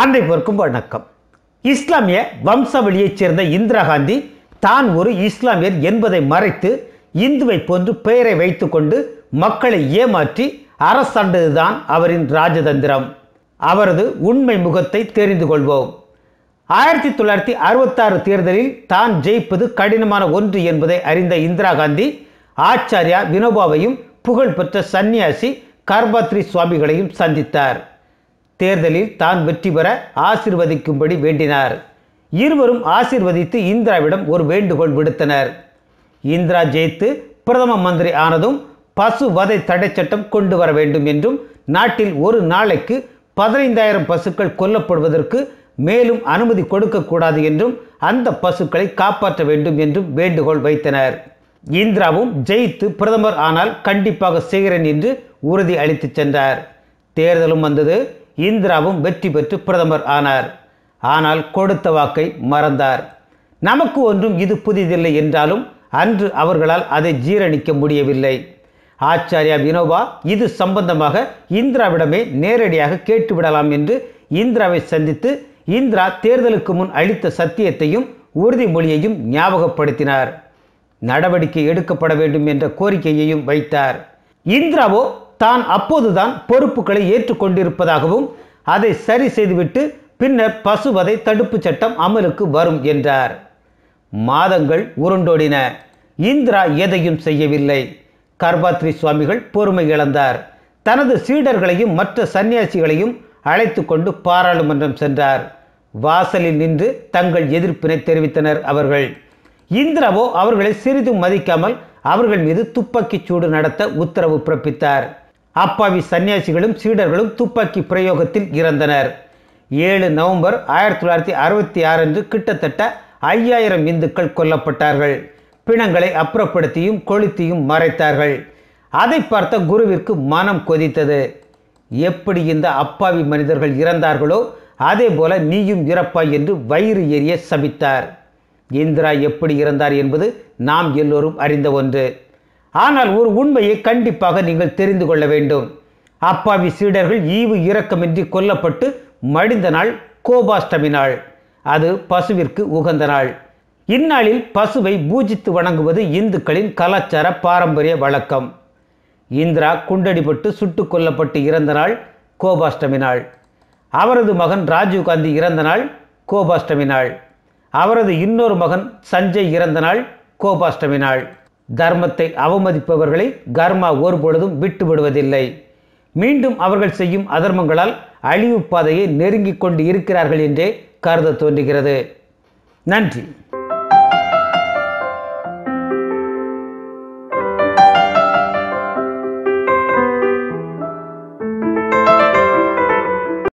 அனைவருக்கும் வணக்கம் இஸ்லாமிய வம்சாவளியைச் சேர்ந்த இந்திரா காந்தி தான் ஒரு இஸ்லாமியர் என்பதை மறைத்து இந்துவை போன்று பெயரை வைத்துக்கொண்டு மக்களை ஏமாற்றி அரசாண்டதுதான் அவரின் ராஜதந்திரம் அவரது உண்மை முகத்தை தெரிந்து கொள்வோம் ஆயிரத்தி தொள்ளாயிரத்தி அறுபத்தாறு தேர்தலில் தான் ஜெயிப்பது கடினமான ஒன்று என்பதை அறிந்த இந்திரா காந்தி ஆச்சாரியா வினோபாவையும் புகழ்பெற்ற சன்னியாசி கர்பாத்ரி சுவாமிகளையும் சந்தித்தார் தேர்தலில் தான் வெற்றி பெற ஆசிர்வதிக்கும்படி வேண்டினார் இருவரும் ஆசிர்வதித்து இந்திராவிடம் ஒரு வேண்டுகோள் விடுத்தனர் இந்திரா ஜெயித்து பிரதம மந்திரி ஆனதும் பசு வதை தடை சட்டம் கொண்டு வர வேண்டும் என்றும் நாட்டில் ஒரு நாளைக்கு பதினைந்தாயிரம் பசுக்கள் கொல்லப்படுவதற்கு மேலும் அனுமதி கொடுக்கக்கூடாது என்றும் அந்த பசுக்களை காப்பாற்ற வேண்டும் என்றும் வேண்டுகோள் வைத்தனர் இந்திராவும் ஜெயித்து பிரதமர் ஆனால் கண்டிப்பாக செய்கிறேன் என்று உறுதி அளித்து சென்றார் தேர்தலும் வந்தது இந்திராவும் வெற்றி பெற்று பிரதமர் ஆனார் ஆனால் கொடுத்த வாக்கை மறந்தார் நமக்கு ஒன்றும் இது புதிதில்லை என்றாலும் அன்று அவர்களால் அதை ஜீரணிக்க முடியவில்லை ஆச்சாரியா வினோபா இது சம்பந்தமாக இந்திராவிடமே நேரடியாக கேட்டுவிடலாம் என்று இந்திராவை சந்தித்து இந்திரா தேர்தலுக்கு முன் அளித்த சத்தியத்தையும் உறுதிமொழியையும் ஞாபகப்படுத்தினார் நடவடிக்கை எடுக்கப்பட வேண்டும் என்ற கோரிக்கையையும் வைத்தார் இந்திராவோ தான் அப்போதுதான் பொறுப்புகளை ஏற்றுக்கொண்டிருப்பதாகவும் அதை சரி செய்துவிட்டு பின்னர் பசுவதை தடுப்பு சட்டம் அமலுக்கு வரும் என்றார் மாதங்கள் உருண்டோடின இந்திரா எதையும் செய்யவில்லை கர்பாத்ரி சுவாமிகள் பொறுமை இழந்தார் தனது சீடர்களையும் மற்ற சன்னியாசிகளையும் அழைத்து கொண்டு பாராளுமன்றம் சென்றார் வாசலில் நின்று தங்கள் எதிர்ப்பினை தெரிவித்தனர் அவர்கள் இந்திராவோ அவர்களை சிறிதும் மதிக்காமல் அவர்கள் மீது துப்பாக்கிச் சூடு நடத்த உத்தரவு பிறப்பித்தார் அப்பாவி சன்னியாசிகளும் சீடர்களும் துப்பாக்கி பிரயோகத்தில் இறந்தனர் ஏழு நவம்பர் ஆயிரத்தி தொள்ளாயிரத்தி அறுபத்தி ஆறு அன்று கிட்டத்தட்ட ஐயாயிரம் இந்துக்கள் கொல்லப்பட்டார்கள் பிணங்களை அப்புறப்படுத்தியும் கொளுத்தியும் மறைத்தார்கள் அதை பார்த்த குருவிற்கு மனம் கொதித்தது எப்படி இந்த அப்பாவி மனிதர்கள் இறந்தார்களோ அதே போல நீயும் இறப்பாய் என்று வயிறு எரிய சபித்தார் இந்திரா எப்படி இறந்தார் என்பது நாம் எல்லோரும் அறிந்த ஒன்று ஆனால் ஒரு உண்மையை கண்டிப்பாக நீங்கள் தெரிந்து கொள்ள வேண்டும் அப்பாவி சீடர்கள் ஈவு இரக்கமின்றி கொல்லப்பட்டு மடிந்த நாள் கோபாஷ்டமி நாள் அது பசுவிற்கு உகந்த நாள் இந்நாளில் பசுவை பூஜித்து வணங்குவது இந்துக்களின் கலாச்சார பாரம்பரிய வழக்கம் இந்திரா குண்டடிபட்டு சுட்டு கொல்லப்பட்டு இறந்த நாள் கோபாஷ்டமி நாள் அவரது மகன் ராஜீவ்காந்தி இறந்த நாள் கோபாஷ்டமி நாள் அவரது இன்னொரு மகன் சஞ்சய் இறந்த நாள் கோபாஷ்டமி நாள் தர்மத்தை அவமதிப்பவர்களை கர்மா ஒருபொழுதும் விட்டுவிடுவதில்லை மீண்டும் அவர்கள் செய்யும் அதர்மங்களால் அழிவு பாதையை நெருங்கிக் கொண்டு இருக்கிறார்கள் என்றே கருத தோன்றுகிறது நன்றி